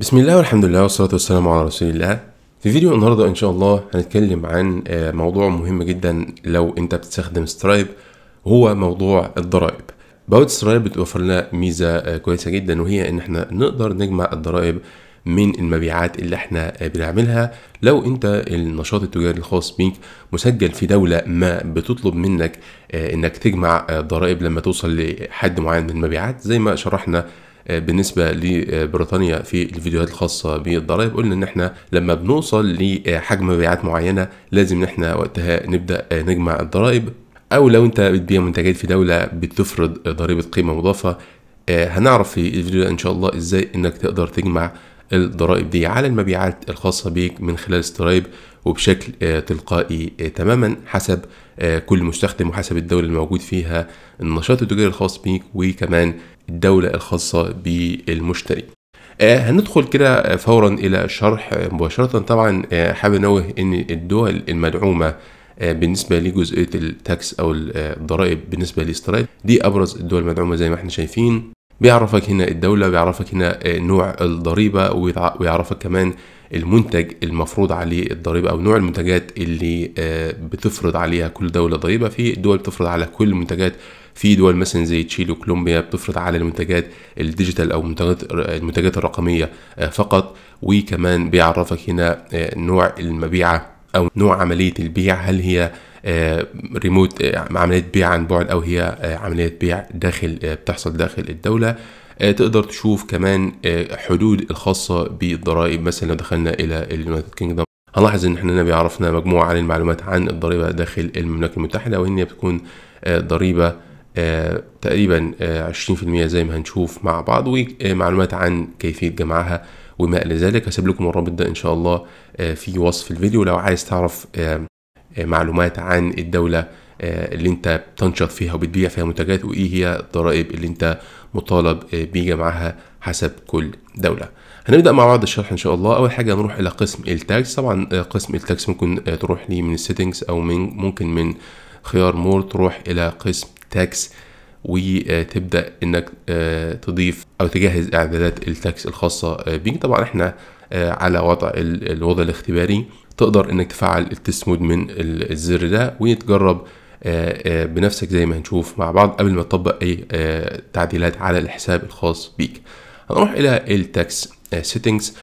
بسم الله والحمد لله والصلاة والسلام على رسول الله في فيديو النهاردة إن شاء الله هنتكلم عن آه، موضوع مهم جدا لو أنت بتستخدم سترايب هو موضوع الضرائب باوت سترايب بتوفر لنا ميزة آه، كويسة جدا وهي إن احنا نقدر نجمع الضرائب من المبيعات اللي احنا آه، بنعملها لو انت النشاط التجاري الخاص بيك مسجل في دولة ما بتطلب منك انك تجمع ضرائب لما توصل لحد معين من المبيعات زي ما شرحنا آه، بالنسبه لبريطانيا في الفيديوهات الخاصه بالضرائب قلنا ان احنا لما بنوصل لحجم مبيعات معينه لازم ان احنا وقتها نبدا آه، نجمع الضرائب او لو انت بتبيع منتجات في دوله بتفرض ضريبه قيمه مضافه آه، هنعرف في الفيديو ده ان شاء الله ازاي انك تقدر تجمع الضرائب دي على المبيعات الخاصة بيك من خلال سترايب وبشكل آه، تلقائي آه، تماما حسب آه، كل مستخدم وحسب الدولة الموجود فيها النشاط التجاري الخاص بيك وكمان الدولة الخاصة بالمشتري هندخل كده فورا الى الشرح مباشرة طبعا حابب انوه ان الدول المدعومة بالنسبه لجزئيه التاكس او الضرائب بالنسبه لسترايب دي ابرز الدول المدعومه زي ما احنا شايفين بيعرفك هنا الدولة بيعرفك هنا آه، نوع الضريبة ويعرفك كمان المنتج المفروض عليه الضريبة أو نوع المنتجات اللي آه، بتفرض عليها كل دولة ضريبة في دول بتفرض على كل المنتجات في دول مثلا زي تشيلي وكولومبيا بتفرض على المنتجات الديجيتال او المنتجات آه، المنتجات الرقميه فقط وكمان بيعرفك هنا نوع المبيعه او نوع عمليه البيع هل هي ريموت آه، آه، يعني عمليه بيع عن بعد او هي آه، عمليه بيع داخل بتحصل داخل الدوله تقدر تشوف كمان حدود الخاصه بالضرائب مثلا لو دخلنا الى اليونايتد كينجدم هنلاحظ ان احنا بيعرفنا مجموعه عن المعلومات عن الضريبه داخل المملكه المتحده وان هي بتكون ضريبه تقريبا 20% زي ما هنشوف مع بعض ومعلومات عن كيفيه جمعها وما الى ذلك هسيب لكم الرابط ده ان شاء الله في وصف الفيديو لو عايز تعرف آه، معلومات عن الدولة آه، اللي انت بتنشط فيها وبتبيع فيها منتجات وايه هي الضرائب اللي انت مطالب آه، بجمعها حسب كل دولة هنبدا مع بعض الشرح ان شاء الله اول حاجه هنروح الى قسم التاكس طبعا قسم التاكس ممكن تروح ليه من السيتنجز او من ممكن من خيار مور تروح الى قسم تاكس وتبدا انك تضيف او تجهز اعدادات التاكس الخاصه بيك طبعا احنا على وضع الوضع الاختباري تقدر انك تفعل التست مود من الزر ده وتجرب آه، آه، بنفسك زي ما هنشوف مع بعض قبل ما تطبق اي آه، تعديلات على الحساب الخاص بيك هنروح الى التاكس سيتنجز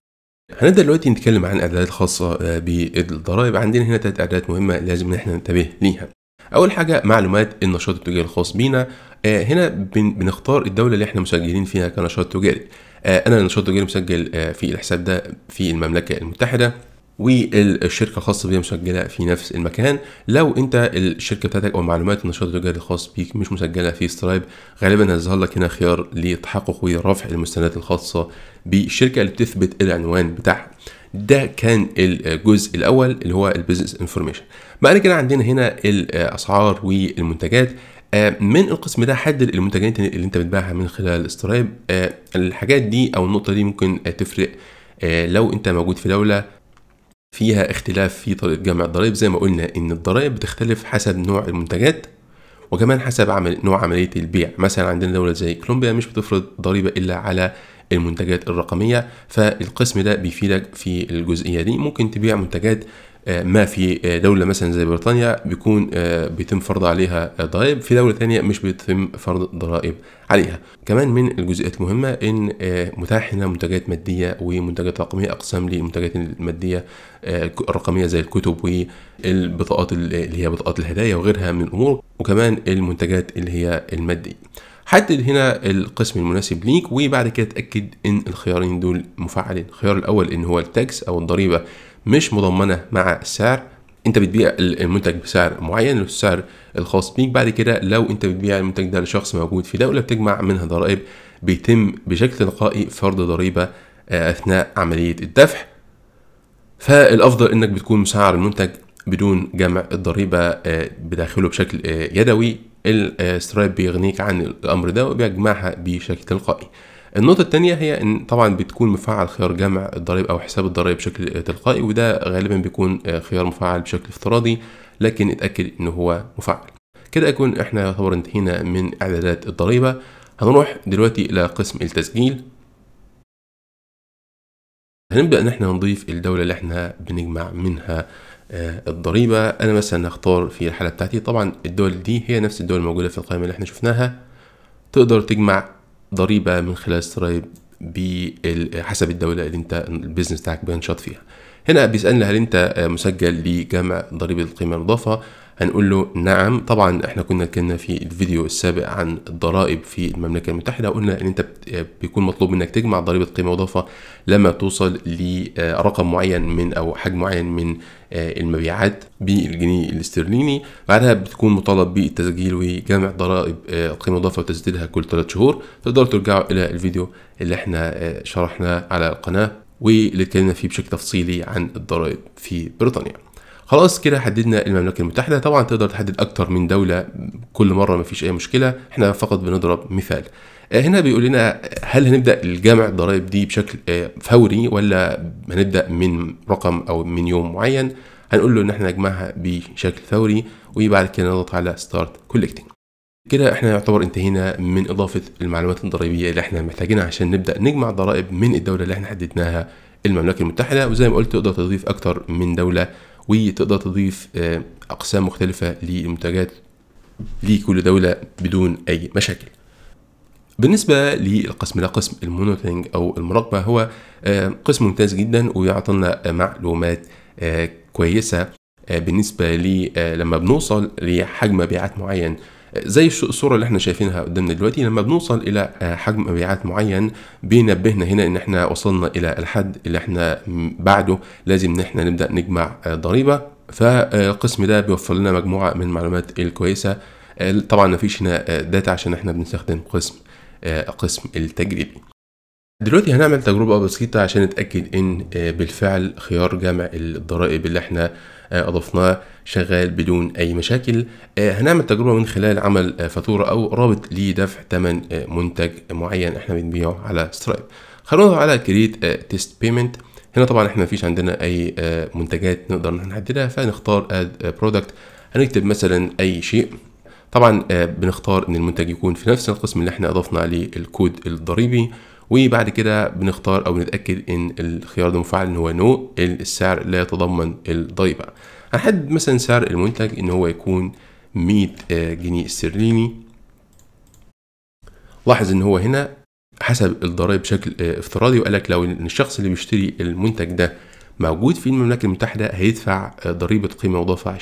هنبدا دلوقتي نتكلم عن الاعدادات الخاصه بالضرائب عندنا هنا ثلاث اعدادات مهمه لازم ان احنا ننتبه ليها اول حاجه معلومات النشاط التجاري الخاص بينا هنا بنختار الدوله اللي احنا مسجلين فيها كنشاط تجاري انا النشاط التجاري مسجل في الحساب ده في المملكه المتحده والشركه الخاصه بيها مسجله في نفس المكان لو انت الشركه بتاعتك او معلومات النشاط التجاري الخاص بيك مش مسجله في سترايب غالبا هيظهر لك هنا خيار للتحقق ورفع المستندات الخاصه بالشركه اللي بتثبت العنوان بتاعها ده كان الجزء الاول اللي هو البيزنس انفورميشن بعد كده عندنا هنا الاسعار والمنتجات آه، من القسم ده حدد المنتجات اللي انت بتبيعها من خلال سترايب آه، الحاجات دي او النقطه دي ممكن تفرق آه، لو انت موجود في دوله فيها اختلاف في طريقة جمع الضرائب زي ما قلنا إن الضرائب بتختلف حسب نوع المنتجات وكمان حسب عمل نوع عملية البيع مثلا عندنا دولة زي كولومبيا مش بتفرض ضريبة إلا على المنتجات الرقمية فالقسم ده بيفيدك في الجزئية دي ممكن تبيع منتجات ما في دولة مثلا زي بريطانيا بيكون آه، بيتم فرض عليها ضرائب في دولة ثانية مش بيتم فرض ضرائب عليها كمان من الجزئيات المهمة إن آه، متاح هنا منتجات مادية ومنتجات رقمية أقسام للمنتجات المادية الرقمية آه، زي الكتب والبطاقات اللي هي بطاقات الهدايا وغيرها من الأمور وكمان المنتجات اللي هي المادية حدد هنا القسم المناسب ليك وبعد كده اتاكد ان الخيارين دول مفعلين الخيار الاول ان هو التاكس او الضريبة مش مضمنه مع السعر انت بتبيع المنتج بسعر معين السعر الخاص بيك بعد كده لو انت بتبيع المنتج ده لشخص موجود في دوله بتجمع منها ضرائب بيتم بشكل تلقائي فرض ضريبه آه، اثناء عمليه الدفع فالافضل انك بتكون مسعر المنتج بدون جمع الضريبه آه، بداخله بشكل آه، يدوي السترايب بيغنيك عن الامر ده وبيجمعها بشكل تلقائي النقطة التانية هي ان طبعا بتكون مفعل خيار جمع الضرائب او حساب الضرائب بشكل تلقائي وده غالبا بيكون آه، خيار مفعل بشكل افتراضي لكن اتأكد ان هو مفعل كده اكون احنا يعتبر انتهينا من اعدادات الضريبة هنروح دلوقتي الى قسم التسجيل هنبدأ ان احنا نضيف الدولة اللي احنا بنجمع منها آه، الضريبة انا مثلا هختار في الحالة بتاعتي طبعا الدول دي هي نفس الدول الموجودة في القائمة اللي احنا شفناها تقدر تجمع ضريبه من خلال سترايب حسب الدوله اللي انت البيزنس بتاعك بينشط فيها هنا بيسالني هل انت مسجل لجمع ضريبه القيمه المضافه هنقول له نعم طبعا احنا كنا اتكلمنا في الفيديو السابق عن الضرائب في المملكه المتحده وقلنا ان انت بيكون مطلوب منك تجمع ضريبه قيمه مضافه لما توصل لرقم معين من او حجم معين من آه، المبيعات بالجنيه الاسترليني بعدها بتكون مطالب بالتسجيل وجمع ضرائب آه، قيمه مضافه وتسديدها كل 3 شهور تقدروا ترجعوا الى الفيديو اللي احنا آه، شرحناه على القناه واللي اتكلمنا فيه بشكل تفصيلي عن الضرائب في بريطانيا خلاص كده حددنا المملكه المتحده طبعا تقدر تحدد اكتر من دوله كل مره مفيش اي مشكله احنا فقط بنضرب مثال آه، هنا بيقول لنا هل هنبدا الجمع الضرائب دي بشكل آه، فوري ولا هنبدا من رقم او من يوم معين هنقول له ان احنا نجمعها بشكل فوري وبعد كده نضغط على ستارت كولكتنج كده احنا يعتبر انتهينا من اضافه المعلومات الضريبيه اللي احنا محتاجينها عشان نبدا نجمع ضرائب من الدوله اللي احنا حددناها المملكه المتحده وزي ما قلت تقدر تضيف اكتر من دوله وتقدر تضيف آه، اقسام مختلفه للمنتجات لكل دوله بدون اي مشاكل بالنسبة للقسم ده قسم المونيتورنج أو المراقبة هو آه، قسم ممتاز جدا ويعطينا معلومات آه، كويسة بالنسبة لما بنوصل لحجم مبيعات معين زي الصورة اللي احنا شايفينها قدامنا دلوقتي لما بنوصل إلى آه، حجم مبيعات معين بينبهنا هنا إن احنا وصلنا إلى الحد اللي احنا بعده لازم إن احنا نبدأ نجمع آه، ضريبة فالقسم آه، ده بيوفر لنا مجموعة من المعلومات الكويسة طبعا مفيش هنا داتا عشان احنا بنستخدم قسم قسم التجريبي دلوقتي هنعمل تجربة بسيطة عشان نتأكد إن بالفعل خيار جمع الضرائب اللي احنا أضفناه شغال بدون أي مشاكل آه، هنعمل تجربة من خلال عمل آه، فاتورة أو رابط لدفع ثمن آه، منتج معين احنا بنبيعه على سترايب خلونا على كريت تيست بيمنت هنا طبعا احنا مفيش عندنا اي منتجات نقدر نحددها فنختار اد برودكت هنكتب مثلا اي شيء طبعا بنختار ان المنتج يكون في نفس القسم اللي احنا اضفنا عليه الكود الضريبي وبعد كده بنختار او نتاكد ان الخيار ده مفعل ان هو نو السعر لا يتضمن الضريبه هنحدد مثلا سعر المنتج ان هو يكون 100 آه، جنيه استرليني لاحظ ان هو هنا حسب الضرائب بشكل آه، افتراضي وقال لك لو الشخص اللي بيشتري المنتج ده موجود في المملكة المتحدة هيدفع آه، ضريبة قيمة مضافة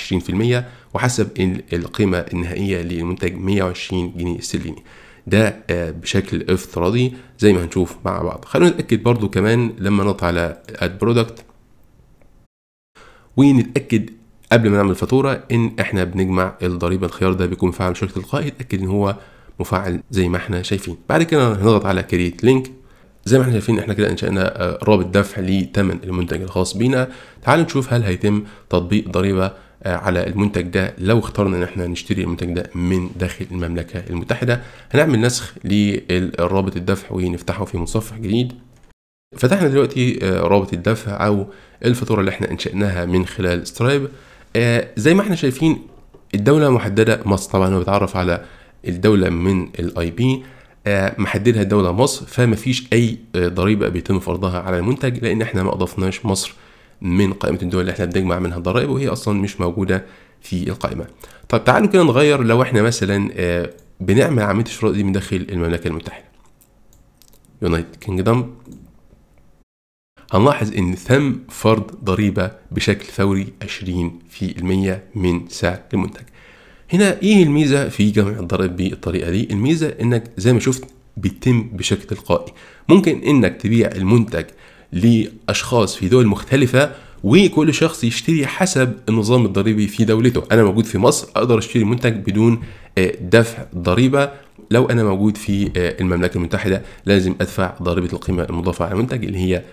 20% وحسب القيمة النهائية للمنتج 120 جنيه استرليني ده بشكل افتراضي زي ما هنشوف مع بعض خلونا نتأكد برضو كمان لما نضغط على add product ونتاكد قبل ما نعمل الفاتوره ان احنا بنجمع الضريبه الخيار ده بيكون مفعل شركه القائد اتاكد ان هو مفعل زي ما احنا شايفين بعد كده هنضغط على كريت لينك زي ما احنا شايفين احنا كده انشأنا آه، رابط دفع لثمن المنتج الخاص بينا تعال نشوف هل هيتم تطبيق ضريبة آه، على المنتج ده لو اخترنا ان احنا نشتري المنتج ده من داخل المملكة المتحدة هنعمل نسخ للرابط الدفع ونفتحه في متصفح جديد فتحنا دلوقتي آه، رابط الدفع او الفاتوره اللي احنا انشاناها من خلال سترايب آه، زي ما احنا شايفين الدوله محدده مصر طبعا هو بيتعرف على الدوله من الاي آه، بي محددها الدوله مصر فمفيش اي ضريبه بيتم فرضها على المنتج لان احنا ما اضفناش مصر من قائمه الدول اللي احنا بنجمع منها الضرائب وهي اصلا مش موجوده في القائمه طب تعالوا كده نغير لو احنا مثلا بنعمل عمليه الشراء دي من داخل المملكه المتحده يونايتد كينجدم هنلاحظ ان تم فرض ضريبة بشكل فوري 20% من سعر المنتج هنا ايه الميزة في جمع الضرائب بالطريقة دي الميزة انك زي ما شفت بيتم بشكل تلقائي ممكن انك تبيع المنتج لاشخاص في دول مختلفة وكل شخص يشتري حسب النظام الضريبي في دولته انا موجود في مصر اقدر اشتري منتج بدون آه، دفع ضريبه لو انا موجود في آه، المملكه المتحده لازم ادفع ضريبه القيمه المضافه على المنتج اللي هي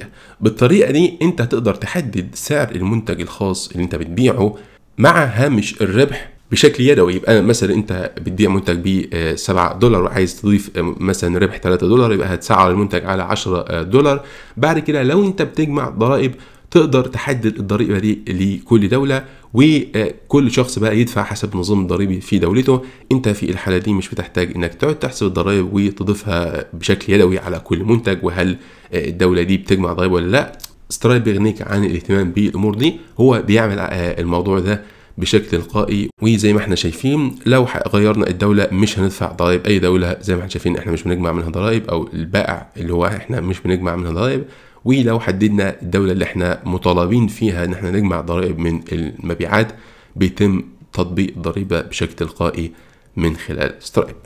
20% بالطريقه دي انت تقدر تحدد سعر المنتج الخاص اللي انت بتبيعه مع هامش الربح بشكل يدوي يبقى مثلا انت بتبيع منتج ب 7 آه، دولار وعايز تضيف آه، مثلا ربح 3 دولار يبقى هتسعر المنتج على 10 دولار بعد كده لو انت بتجمع ضرائب تقدر تحدد الضريبه دي لكل دوله وكل شخص بقى يدفع حسب نظام الضريبي في دولته انت في الحاله دي مش بتحتاج انك تقعد تحسب الضرائب وتضيفها بشكل يدوي على كل منتج وهل الدوله دي بتجمع ضرائب ولا لا سترايب بيغنيك عن الاهتمام بالامور دي هو بيعمل آه، الموضوع ده بشكل تلقائي وزي ما احنا شايفين لو غيرنا الدوله مش هندفع ضرائب اي دوله زي ما احنا شايفين احنا مش بنجمع منها ضرائب او البائع اللي هو احنا مش بنجمع منها ضرائب ولو حددنا الدولة اللي احنا مطالبين فيها ان احنا نجمع ضرائب من المبيعات بيتم تطبيق الضريبة بشكل تلقائي من خلال سترايب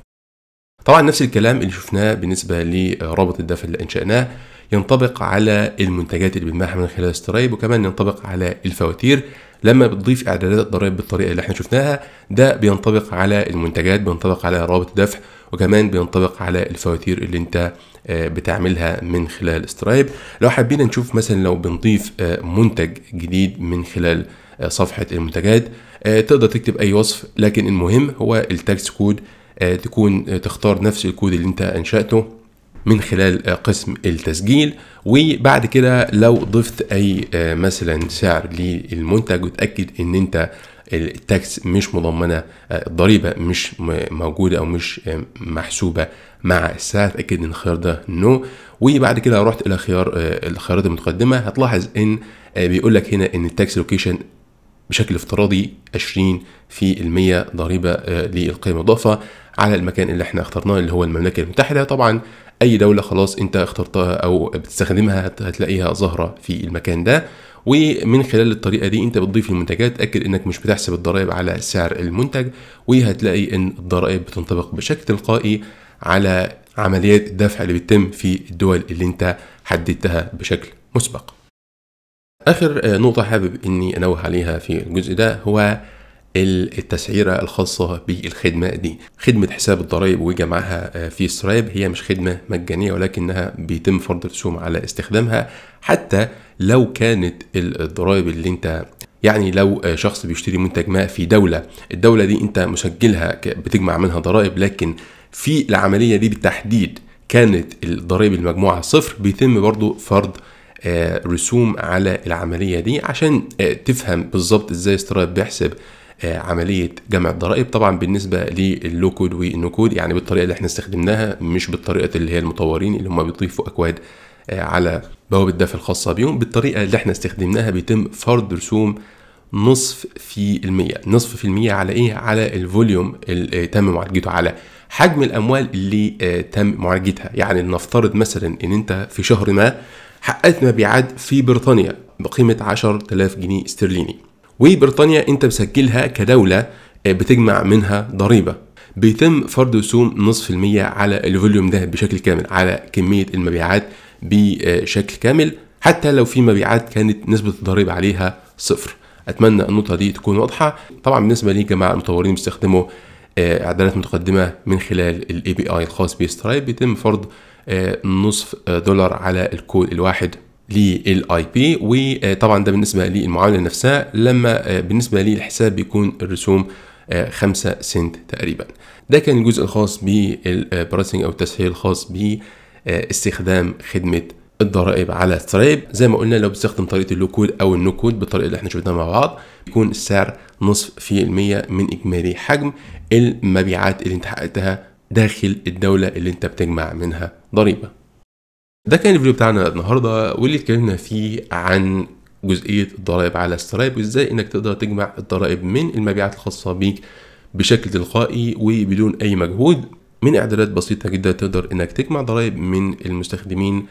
طبعا نفس الكلام اللي شفناه بالنسبة لرابط الدفع اللي انشأناه ينطبق على المنتجات اللي بنبيعها من خلال سترايب وكمان ينطبق على الفواتير لما بتضيف اعدادات الضرائب بالطريقه اللي احنا شفناها ده بينطبق على المنتجات بينطبق على روابط الدفع وكمان بينطبق على الفواتير اللي انت آه، بتعملها من خلال سترايب لو حبينا نشوف مثلا لو بنضيف آه، منتج جديد من خلال آه، صفحة المنتجات تقدر تكتب اي وصف لكن المهم هو التاكس كود تكون تختار نفس الكود اللي انت انشأته من خلال قسم التسجيل وبعد كده لو ضفت اي مثلا سعر للمنتج وتاكد ان انت التاكس مش مضمنه آه، الضريبه مش موجوده او مش آه، محسوبه مع السعر اتاكد ان الخيار ده نو no. وبعد كده لو رحت الى خيار آه، الخيارات المتقدمه هتلاحظ ان بيقول لك هنا ان التاكس لوكيشن بشكل افتراضي 20 في المية ضريبة للقيمة المضافة على المكان اللي احنا اخترناه اللي هو المملكة المتحدة طبعا أي دولة خلاص أنت اخترتها أو بتستخدمها هتلاقيها ظاهرة في المكان ده ومن خلال الطريقه دي انت بتضيف المنتجات تاكد انك مش بتحسب الضرائب على سعر المنتج وهتلاقي ان الضرائب بتنطبق بشكل تلقائي على عمليات الدفع اللي بتتم في الدول اللي انت حددتها بشكل مسبق اخر آه، نقطه حابب اني انوه عليها في الجزء ده هو التسعيرة الخاصة بالخدمة دي خدمة حساب الضرائب وجمعها آه، في سترايب هي مش خدمة مجانية ولكنها بيتم فرض رسوم على استخدامها حتى لو كانت الضرائب اللي انت يعني لو آه، شخص بيشتري منتج ما في دولة الدولة دي انت مسجلها بتجمع منها ضرائب لكن في العملية دي بالتحديد كانت الضرائب المجموعة صفر بيتم برضو فرض آه، رسوم على العملية دي عشان تفهم بالظبط ازاي سترايب بيحسب آه، عمليه جمع الضرائب طبعا بالنسبه لللو كود والنو كود يعني بالطريقه اللي احنا استخدمناها مش بالطريقه اللي هي المطورين اللي هم بيضيفوا اكواد آه، على بوابه الدفع الخاصه بيهم بالطريقه اللي احنا استخدمناها بيتم فرض رسوم نصف في المية نصف في المية على ايه على الفوليوم اللي آه، تم معالجته على حجم الاموال اللي تم معالجتها يعني لنفترض مثلا ان انت في شهر ما حققت مبيعات في بريطانيا بقيمة 10000 جنيه استرليني وبريطانيا انت بسجلها كدوله آه، بتجمع منها ضريبه بيتم فرض رسوم نصف المية على الفوليوم ده بشكل كامل على كمية المبيعات بشكل كامل حتى لو في مبيعات كانت نسبة الضريبة عليها صفر أتمنى النقطة دي تكون واضحة طبعا بالنسبة لي جماعة المطورين بيستخدموا آه، إعدادات متقدمة من خلال الاي بي اي الخاص بسترايب بيتم فرض آه، نصف دولار على الكود الواحد للاي بي وطبعا ده بالنسبه للمعامله نفسها لما آه، بالنسبه للحساب بيكون الرسوم 5 آه، سنت تقريبا ده كان الجزء الخاص بالبرايسنج او التسعير الخاص باستخدام خدمه الضرائب على سترايب زي ما قلنا لو بتستخدم طريقه اللو كود او النو كود بالطريقه اللي احنا شفناها مع بعض بيكون السعر نصف في المية من اجمالي حجم المبيعات اللي انت حققتها داخل الدوله اللي انت بتجمع منها ضريبه ده كان الفيديو بتاعنا النهارده واللي اتكلمنا فيه عن جزئيه الضرائب على السرايب وازاي انك تقدر تجمع الضرائب من المبيعات الخاصه بيك بشكل تلقائي وبدون اي مجهود من اعدادات بسيطه جدا تقدر انك تجمع ضرائب من المستخدمين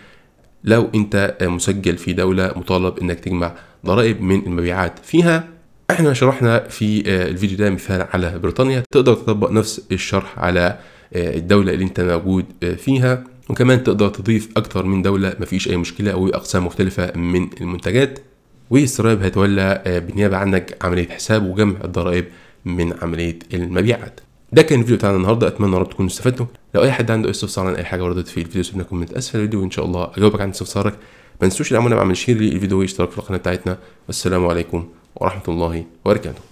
لو انت مسجل في دوله مطالب انك تجمع ضرائب من المبيعات فيها احنا شرحنا في آه، الفيديو ده مثال على بريطانيا تقدر تطبق نفس الشرح على آه، الدوله اللي انت موجود آه، فيها وكمان تقدر تضيف أكتر من دولة مفيش أي مشكلة وأقسام مختلفة من المنتجات والسرايب هيتولى آه، بالنيابة عنك عملية حساب وجمع الضرائب من عملية المبيعات ده كان الفيديو بتاعنا النهارده اتمنى يا رب تكونوا استفدتوا لو اي حد عنده استفسار عن اي حاجه وردت في الفيديو سيبنا كومنت اسفل الفيديو وان شاء الله اجاوبك عن استفسارك ما تنسوش العمل مع شير للفيديو واشتراك في القناه بتاعتنا والسلام عليكم ورحمه الله وبركاته